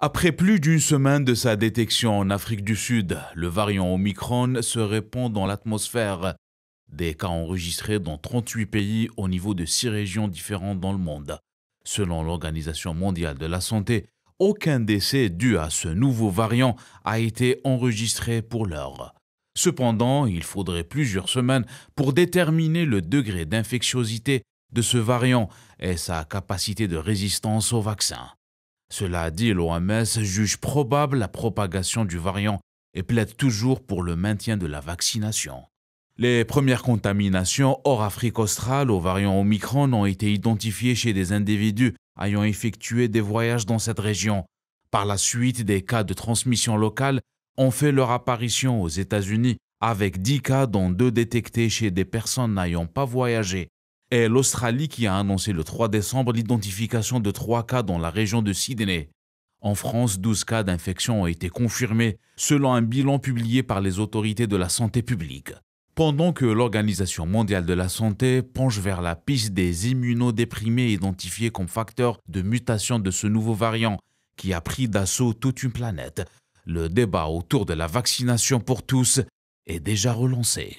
Après plus d'une semaine de sa détection en Afrique du Sud, le variant Omicron se répand dans l'atmosphère. Des cas enregistrés dans 38 pays au niveau de six régions différentes dans le monde. Selon l'Organisation mondiale de la santé, aucun décès dû à ce nouveau variant a été enregistré pour l'heure. Cependant, il faudrait plusieurs semaines pour déterminer le degré d'infectiosité de ce variant et sa capacité de résistance au vaccin. Cela dit, l'OMS juge probable la propagation du variant et plaide toujours pour le maintien de la vaccination. Les premières contaminations hors Afrique australe au variant Omicron ont été identifiées chez des individus ayant effectué des voyages dans cette région. Par la suite, des cas de transmission locale ont fait leur apparition aux États-Unis, avec 10 cas dont deux détectés chez des personnes n'ayant pas voyagé est l'Australie qui a annoncé le 3 décembre l'identification de trois cas dans la région de Sydney. En France, 12 cas d'infection ont été confirmés selon un bilan publié par les autorités de la santé publique. Pendant que l'Organisation mondiale de la santé penche vers la piste des immunodéprimés identifiés comme facteurs de mutation de ce nouveau variant qui a pris d'assaut toute une planète, le débat autour de la vaccination pour tous est déjà relancé.